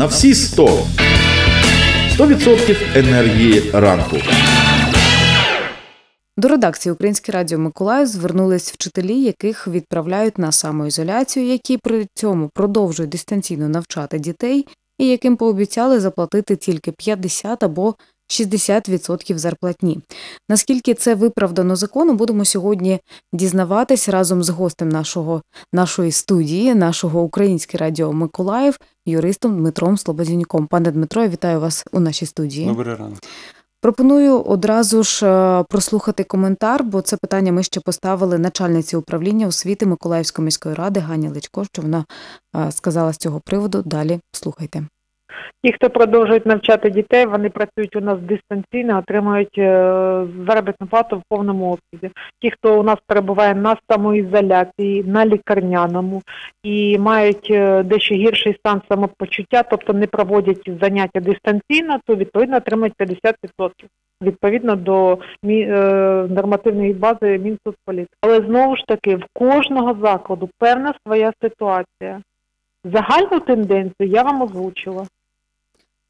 на всі 100. 100% енергії ранку. До редакції Українське Радіо Миколаїв звернулись вчителі, яких відправляють на самоізоляцію, які при цьому продовжують дистанційно навчати дітей, і яким пообіцяли заплатити тільки 50 або 60% зарплатні. Наскільки це виправдано закону, будемо сьогодні дізнаватись разом з гостем нашого нашої студії, нашого українське радіо Миколаїв, юристом Дмитром Слободіньком. Пане Дмитро, я вітаю вас у нашій студії. Добрий ранок. Пропоную одразу ж е, прослухати коментар, бо це питання ми ще поставили начальниці управління освіти Миколаївської міської ради Гані Личко. Що вона е, сказала з цього приводу? Далі слухайте. Ті, хто продовжують навчати дітей, вони працюють у нас дистанційно, отримують е, заробітну плату в повному обсязі. Ті, хто у нас перебуває на самоізоляції, на лікарняному і мають е, дещо гірший стан самопочуття, тобто не проводять заняття дистанційно, то відповідно отримують 50%. Відповідно до е, нормативної бази Мінсоцполітики. але знову ж таки в кожного закладу певна своя ситуація. Загальну тенденцію я вам озвучила.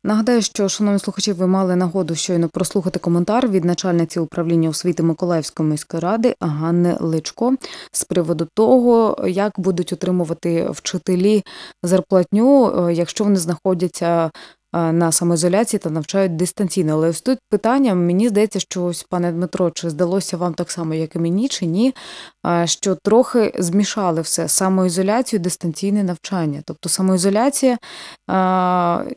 Нагадаю, що шановні слухачі, ви мали нагоду щойно прослухати коментар від начальниці управління освіти Миколаївської міської ради Ганни Личко з приводу того, як будуть отримувати вчителі зарплатню, е, якщо вони знаходяться. Е, на самоізоляції та навчають дистанційно. Але ось тут питання мені здається, що ось пане Дмитро, чи здалося вам так само, як і мені, чи ні? що трохи змішали все самоізоляцію, дистанційне навчання. Тобто самоізоляція,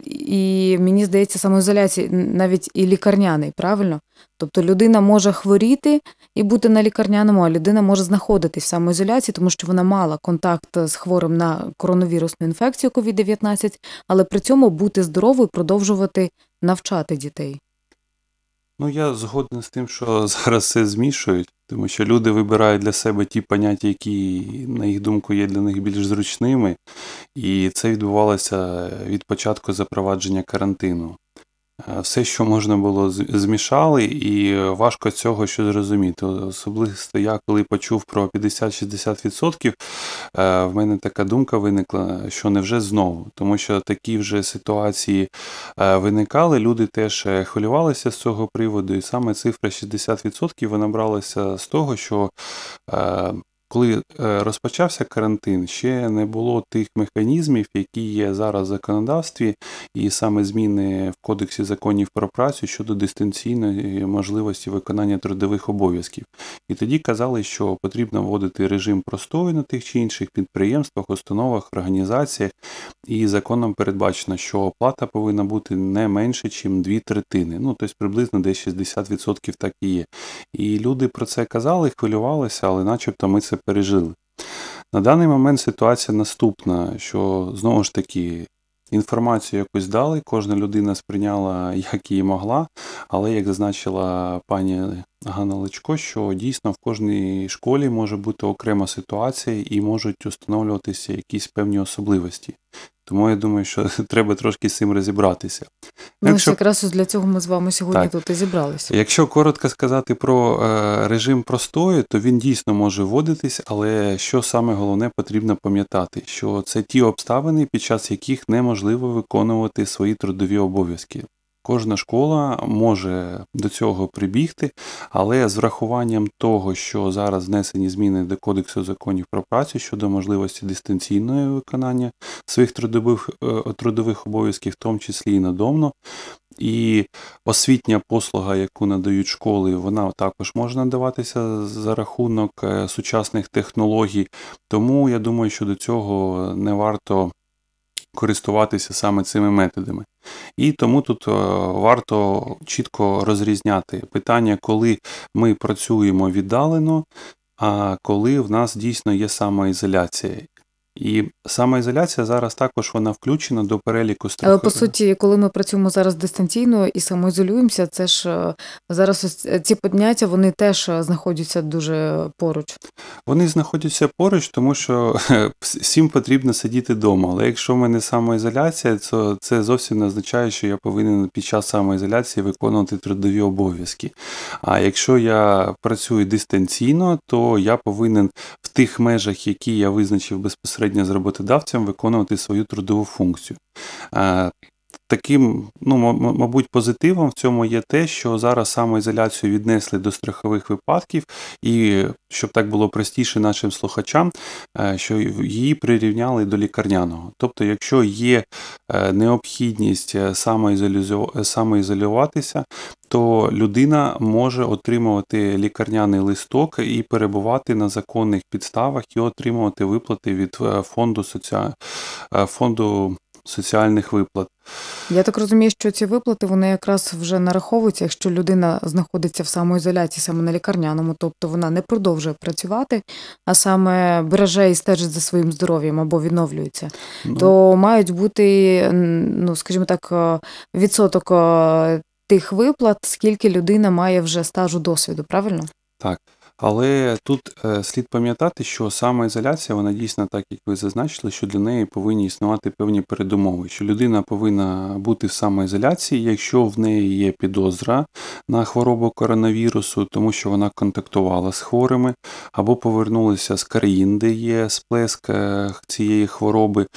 і мені здається, самоізоляція навіть і лікарняний, правильно? Тобто людина може хворіти і бути на лікарняному, а людина може знаходитись в самоізоляції, тому що вона мала контакт з хворим на коронавірусну інфекцію COVID-19, але при цьому бути здоровою, продовжувати навчати дітей. Ну я згоден з тим, що зараз все змішують. Тому що люди вибирають для себе ті поняття, які, на їх думку, є для них більш зручними, і це відбувалося від початку запровадження карантину. Е, все, що можна було, змішали, і е, важко цього що зрозуміти. Особисто я коли почув про 50-60%, е, в мене така думка виникла, що невже знову, тому що такі вже ситуації виникали. Люди теж хвилювалися з цього приводу, і саме цифра 60% вона бралася з того, що коли е, розпочався карантин, ще не було тих механізмів, які є зараз в законодавстві, і саме зміни в Кодексі законів про працю щодо дистанційної е, можливості виконання трудових обов'язків. І тоді казали, що потрібно вводити режим простою на тих чи інших підприємствах, установах, організаціях, і законом передбачено, що оплата повинна бути не менше, ніж дві третини. Ну, тобто приблизно десь 60% так і є. І люди про це казали, хвилювалися, але начебто ми це пережили. На даний момент ситуація наступна, що знову ж таки. Інформацію якусь дали, кожна людина сприйняла, як її могла, але як зазначила пані Ганна Личко, що дійсно в кожній школі може бути окрема ситуація і можуть установлюватися якісь певні особливості. Тому я думаю, що треба трошки з цим розібратися. Ну, Якщо... якраз для цього ми з вами сьогодні так. тут і зібралися. Якщо коротко сказати про е, режим простої, то він дійсно може вводитись, але що саме головне потрібно пам'ятати, що це ті обставини, під час яких неможливо виконувати свої трудові обов'язки. Кожна школа може до цього прибігти, але з врахуванням того, що зараз внесені зміни до Кодексу законів про працю щодо можливості дистанційного виконання своїх трудових е, трудових обов'язків, в тому числі і надомно. І освітня послуга, яку надають школи, вона також може надаватися за рахунок е, сучасних технологій. Тому я думаю, що до цього не варто користуватися саме цими методами. І тому тут е, варто чітко розрізняти питання, коли ми працюємо віддалено, а коли в нас дійсно є самоізоляція. І самоізоляція зараз також вона включена до переліку страху. Але по суті, коли ми працюємо зараз дистанційно і самоізолюємося, це ж е, зараз е, ці поняття вони теж е, знаходяться дуже поруч. Вони знаходяться поруч, тому що всім потрібно сидіти вдома. Але якщо в мене самоізоляція, то це зовсім не означає, що я повинен під час самоізоляції виконувати трудові обов'язки. А якщо я працюю дистанційно, то я повинен в тих межах, які я визначив безпосередньо безпосередньо з роботодавцем виконувати свою трудову функцію. Е, таким, ну, мабуть, позитивом в цьому є те, що зараз самоізоляцію віднесли до страхових випадків, і щоб так було простіше нашим слухачам, е, що її прирівняли до лікарняного. Тобто, якщо є е, необхідність е, самоізолюватися, то людина може отримувати лікарняний листок і перебувати на законних підставах і отримувати виплати від фонду соціального фонду. Соціальних виплат. Я так розумію, що ці виплати вони якраз вже нараховуються, якщо людина знаходиться в самоізоляції, саме на лікарняному, тобто вона не продовжує працювати, а саме береже і стежить за своїм здоров'ям або відновлюється, ну. то мають бути, ну скажімо так, е, відсоток е, тих виплат, скільки людина має вже стажу досвіду, правильно? Так. Але тут е, слід пам'ятати, що самоізоляція, вона дійсно, так як ви зазначили, що для неї повинні існувати певні передумови, що людина повинна бути в самоізоляції, якщо в неї є підозра на хворобу коронавірусу, тому що вона контактувала з хворими, або повернулася з країн, де є сплеск е, цієї хвороби,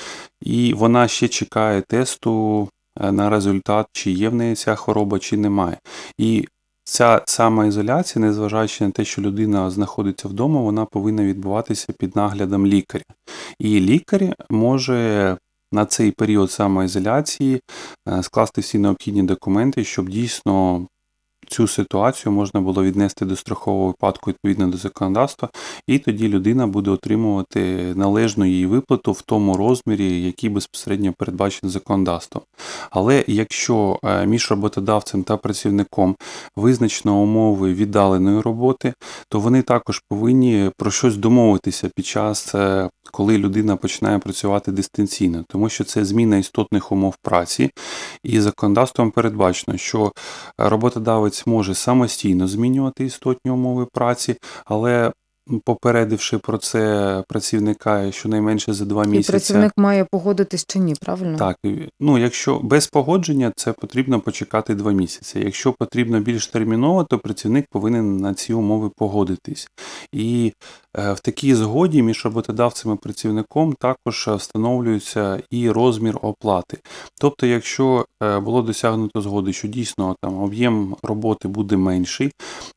і вона ще чекає тесту. Е, на результат, чи є в неї ця хвороба, чи немає. І Ця самоізоляція, незважаючи на те, що людина знаходиться вдома, вона повинна відбуватися під наглядом лікаря. І лікар може на цей період самоізоляції е, скласти всі необхідні документи, щоб дійсно цю ситуацію можна було віднести до страхового випадку відповідно до законодавства, і тоді людина буде отримувати належну її виплату в тому розмірі, який безпосередньо передбачений законодавством. Але якщо е, між роботодавцем та працівником визначено умови віддаленої роботи, то вони також повинні про щось домовитися під час, е, коли людина починає працювати дистанційно, тому що це зміна істотних умов праці, і законодавством передбачено, що роботодавець роботодавець може самостійно змінювати істотні умови праці, але попередивши про це працівника щонайменше за два місяці. І працівник має погодитись чи ні, правильно? Так, ну якщо без погодження, це потрібно почекати два місяці. Якщо потрібно більш терміново, то працівник повинен на ці умови погодитись. І Е, в такій згоді між роботодавцем і працівником також е, встановлюється і розмір оплати. Тобто, якщо е, було досягнуто згоди, що дійсно там об'єм роботи буде менший,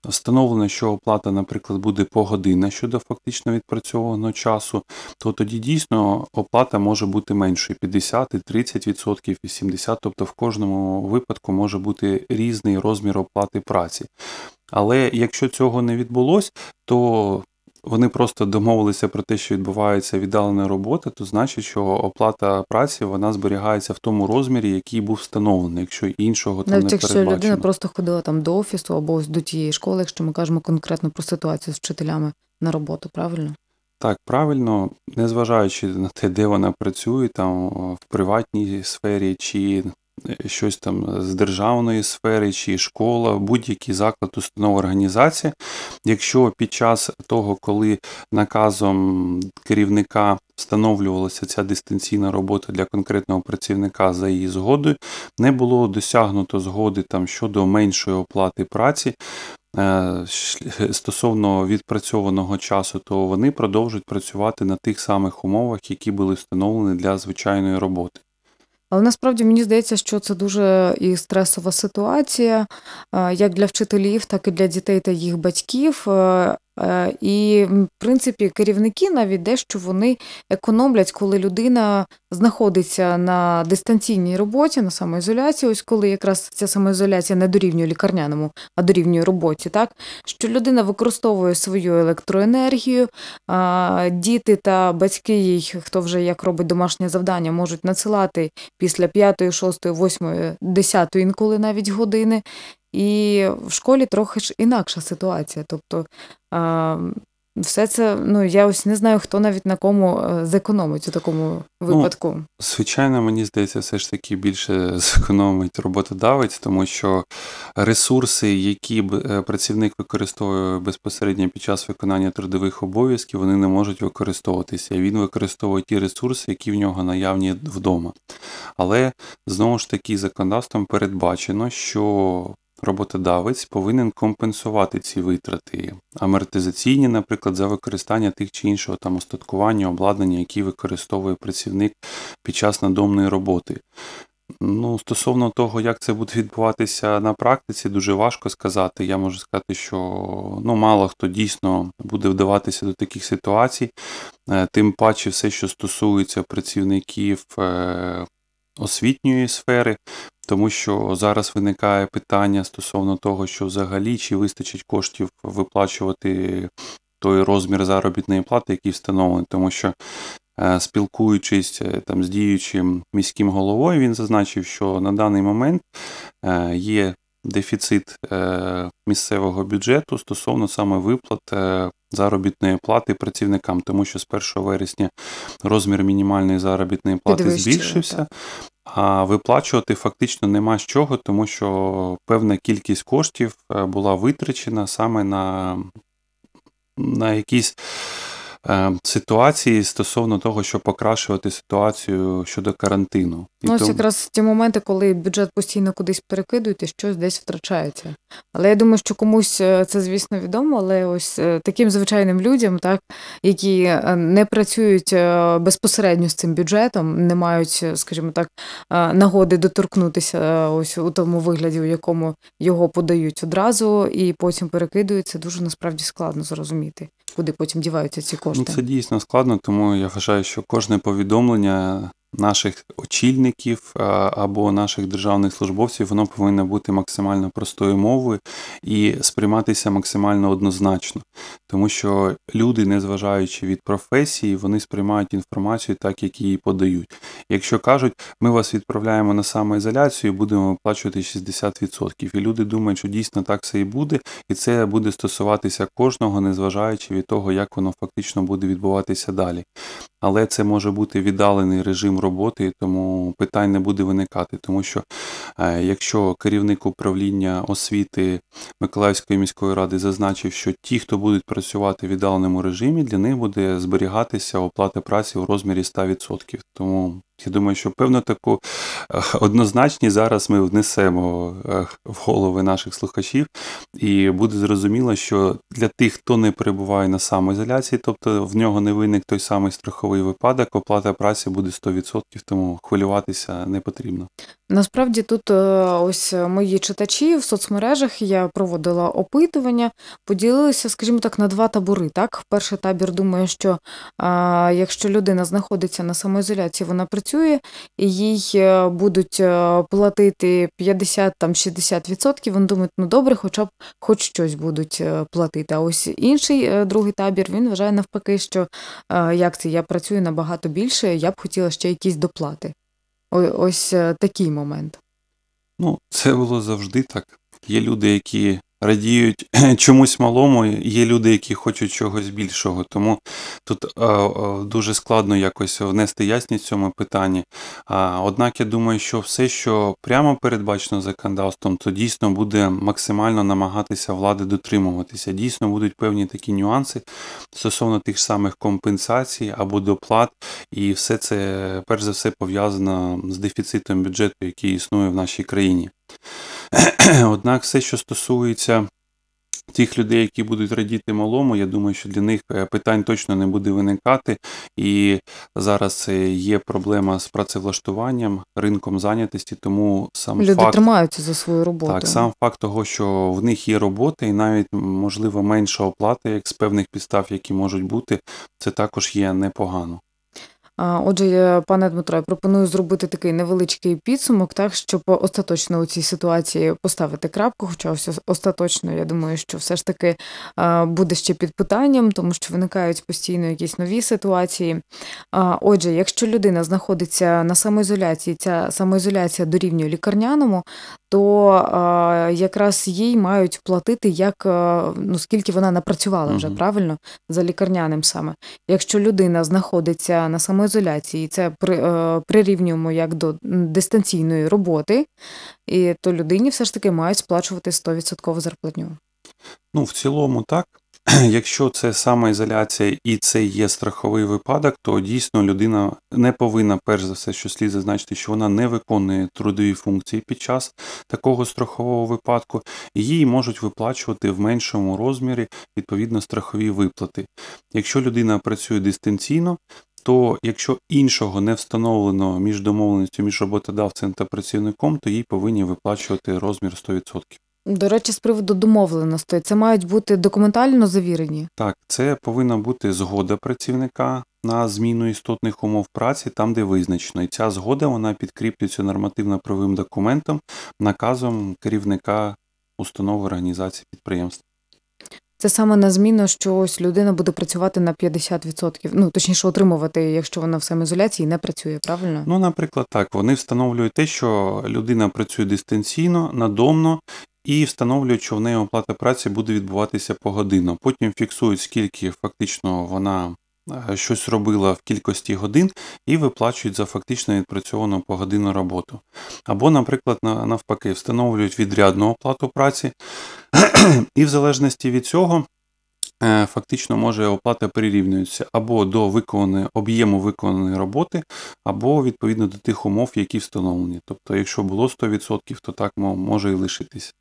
встановлено, що оплата, наприклад, буде погодинна щодо фактично відпрацьованого часу, то тоді дійсно оплата може бути меншою 50, 30%, і 70%, тобто в кожному випадку може бути різний розмір оплати праці. Але якщо цього не відбулося, то вони просто домовилися про те, що відбувається віддалена робота, то значить, що оплата праці вона зберігається в тому розмірі, який був встановлений, якщо іншого там Навіть не якщо передбачено. людина просто ходила там до офісу або до тієї школи, якщо ми кажемо конкретно про ситуацію з вчителями на роботу, правильно? Так, правильно, незважаючи на те, де вона працює, там в приватній сфері чи щось там з державної сфери, чи школа, будь-який заклад, установа організація. Якщо під час того, коли наказом керівника встановлювалася ця дистанційна робота для конкретного працівника за її згодою, не було досягнуто згоди там щодо меншої оплати праці. Е, стосовно відпрацьованого часу, то вони продовжують працювати на тих самих умовах, які були встановлені для звичайної роботи. Але насправді мені здається, що це дуже і стресова ситуація, як для вчителів, так і для дітей та їх батьків. Е, Е, і, в принципі, керівники навіть дещо вони економлять, коли людина знаходиться на дистанційній роботі, на самоізоляції, ось коли якраз ця самоізоляція не дорівнює лікарняному, а дорівнює роботі, так що людина використовує свою електроенергію, діти та батьки їй, хто вже як робить домашнє завдання, можуть надсилати після 5, 6, 8, 10 інколи навіть години. І в школі трохи ж інакша ситуація. Тобто все це, ну я ось не знаю, хто навіть на кому е, зекономить у такому ну, випадку. Ну, звичайно, мені здається, все ж таки більше зекономить роботодавець, тому що ресурси, які е, працівник використовує безпосередньо під час виконання трудових обов'язків, вони не можуть використовуватися. Він використовує ті ресурси, які в нього наявні вдома. Але знову ж таки, законодавством передбачено, що Роботодавець повинен компенсувати ці витрати, амортизаційні, наприклад, за використання тих чи іншого там остаткування, обладнання, які використовує працівник під час надомної роботи. Ну, Стосовно того, як це буде відбуватися на практиці, дуже важко сказати. Я можу сказати, що ну, мало хто дійсно буде вдаватися до таких ситуацій, е, тим паче все, що стосується працівників е, освітньої сфери, тому що зараз виникає питання стосовно того, що взагалі чи вистачить коштів виплачувати той розмір заробітної плати, який встановлений, тому що. Е, спілкуючись е, там з діючим міським головою, він зазначив, що на даний момент е, є дефіцит місцевого бюджету стосовно саме виплат заробітної плати працівникам, тому що з 1 вересня розмір мінімальної заробітної плати збільшився, а виплачувати фактично нема з чого, тому що певна кількість коштів е, була витрачена саме на, на якісь. Е, ситуації стосовно того, щоб покращувати ситуацію щодо карантину. І ну, ось тому... якраз ті моменти, коли бюджет постійно кудись перекидують і щось десь втрачається. Але я думаю, що комусь е, це, звісно, відомо, але ось е, таким звичайним людям, так, які не працюють безпосередньо з цим бюджетом, не мають, скажімо так, нагоди доторкнутися ось у тому вигляді, у якому його подають одразу, і потім перекидують, це дуже насправді складно зрозуміти куди потім діваються ці ну, кошти? Це дійсно складно, тому я вважаю, що кожне повідомлення наших очільників або наших державних службовців, воно повинно бути максимально простою мовою і сприйматися максимально однозначно, тому що люди, незважаючи від професії, вони сприймають інформацію так, як її подають. Якщо кажуть, ми вас відправляємо на самоізоляцію, і будемо виплачувати 60%. І люди думають, що дійсно так це і буде, і це буде стосуватися кожного, незважаючи від того, як воно фактично буде відбуватися далі. Але це може бути віддалений режим роботи, тому питань не буде виникати, тому що е, якщо керівник управління освіти Миколаївської міської ради зазначив, що ті, хто будуть працювати в віддаленому режимі, для них буде зберігатися оплата праці в розмірі 100%. Тому я думаю, що певно таку е, однозначність зараз ми внесемо е, в голови наших слухачів, і буде зрозуміло, що для тих, хто не перебуває на самоізоляції, тобто в нього не виник той самий страховий випадок, оплата праці буде 100%, тому хвилюватися не потрібно. Насправді тут е, ось е, мої читачі в соцмережах я проводила опитування, поділилися, скажімо так, на два табори. Так, перший табір думає, що а, якщо людина знаходиться на самоізоляції, вона працює, і їй е, будуть платити 50-60%. Вони думають, ну добре, хоча б хоч щось будуть платити. А ось інший другий табір він вважає навпаки, що як це я працюю набагато більше, я б хотіла ще якісь доплати. Ось е, такий момент. Ну, це було завжди так. Є люди, які радіють чомусь малому. Є люди, які хочуть чогось більшого. Тому тут е, е, дуже складно якось внести ясність в цьому питанні. Однак я думаю, що все, що прямо передбачено законодавством, то дійсно буде максимально намагатися влади дотримуватися. Дійсно будуть певні такі нюанси стосовно тих самих компенсацій або доплат, і все це перш за все пов'язано з дефіцитом бюджету, який існує в нашій країні. Однак все, що стосується тих людей, які будуть радіти малому, я думаю, що для них е, питань точно не буде виникати. І зараз е, є проблема з працевлаштуванням, ринком зайнятості, тому сам люди факт, тримаються за свою роботу. Так, сам факт того, що в них є робота, і навіть можливо менша оплата, як з певних підстав, які можуть бути, це також є непогано. Отже, пане Дмитро, я пропоную зробити такий невеличкий підсумок, так щоб остаточно у цій ситуації поставити крапку. Хоча ось остаточно, я думаю, що все ж таки буде ще під питанням, тому що виникають постійно якісь нові ситуації. Отже, якщо людина знаходиться на самоізоляції, ця самоізоляція дорівнює лікарняному, то е, якраз їй мають платити, як е, ну скільки вона напрацювала вже правильно за лікарняним саме. Якщо людина знаходиться на самоізоляції, це е, прирівнюємо як до дистанційної роботи, і то людині все ж таки мають сплачувати 100% зарплатню. Ну, в цілому, так Якщо це самоізоляція і це є страховий випадок, то дійсно людина не повинна, перш за все, що слід зазначити, що вона не виконує трудові функції під час такого страхового випадку, їй можуть виплачувати в меншому розмірі відповідно страхові виплати. Якщо людина працює дистанційно, то якщо іншого не встановлено між домовленістю між роботодавцем та працівником, то їй повинні виплачувати розмір 100%. До речі, з приводу домовленостей, це мають бути документально завірені? Так, це повинна бути згода працівника на зміну істотних умов праці там, де визначено. І ця згода вона підкріплюється нормативно-правовим документом, наказом керівника установи організації підприємства. Це саме на зміну, що ось людина буде працювати на 50%, ну точніше отримувати, якщо вона в самоізоляції не працює, правильно? Ну, наприклад, так вони встановлюють те, що людина працює дистанційно, надомно, і встановлюють, що в неї оплата праці буде відбуватися погодинно. Потім фіксують, скільки фактично вона е, щось робила в кількості годин і виплачують за фактично відпрацьовану погодинну роботу. Або, наприклад, навпаки, встановлюють відрядну оплату праці, і в залежності від цього. Е, фактично може оплата прирівнюється або до виконаної, об'єму виконаної роботи, або відповідно до тих умов, які встановлені. Тобто, якщо було 100%, то так може і лишитися.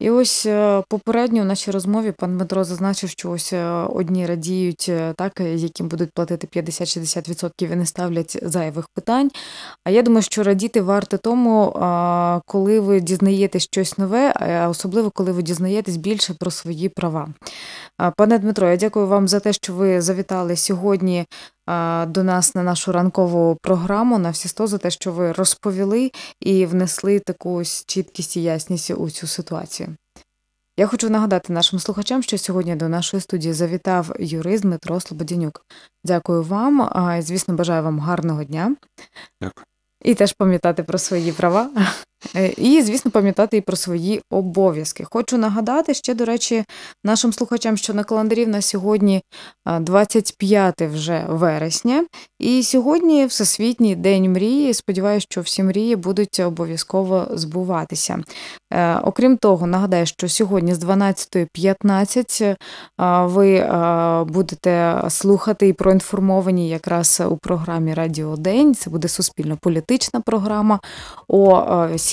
І ось е, попередньо в нашій розмові пан Дмитро зазначив, що ось е, одні радіють, е, так яким будуть платити 50-60% і не ставлять зайвих питань. А я думаю, що радіти варто тому, коли ви дізнаєтесь щось нове, а особливо коли ви дізнаєтесь більше про свої права. Пане Дмитро, я дякую вам за те, що ви завітали сьогодні до нас на нашу ранкову програму на всі сто за те, що ви розповіли і внесли таку чіткість і ясність у цю ситуацію. Я хочу нагадати нашим слухачам, що сьогодні до нашої студії завітав юрист Дмитро Слободянюк. Дякую вам звісно, бажаю вам гарного дня Дякую. і теж пам'ятати про свої права. Е, і, звісно, пам'ятати і про свої обов'язки. Хочу нагадати ще, до речі, нашим слухачам, що на календарі на сьогодні 25 вже вересня, і сьогодні Всесвітній день мрії. Сподіваюся, що всі мрії будуть обов'язково збуватися. Е, окрім того, нагадаю, що сьогодні з 12.15 е, ви будете слухати і проінформовані якраз у програмі Радіо День, Це буде суспільно-політична програма. о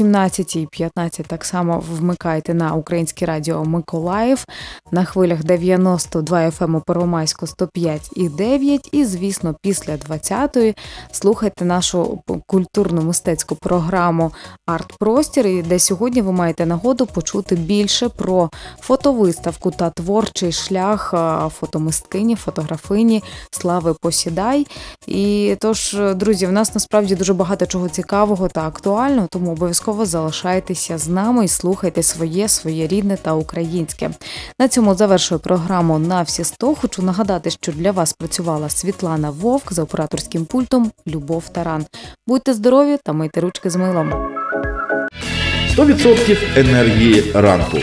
17.15 так само вмикайте на Українське Радіо Миколаїв на хвилях 92 FM ем у Первомайську 105,9 І, звісно, після 20-ї слухайте нашу культурно мистецьку програму Арт-Простір, де сьогодні ви маєте нагоду почути більше про фотовиставку та творчий шлях фотомисткині, фотографині Слави Посідай. І тож, друзі, в нас насправді дуже багато чого цікавого та актуального, тому обов'язково обов'язково залишайтеся з нами і слухайте своє, своє рідне та українське. На цьому завершую програму на всі сто Хочу нагадати, що для вас працювала Світлана Вовк за операторським пультом Любов Таран. Будьте здорові та мийте ручки з милом. 100% енергії ранку.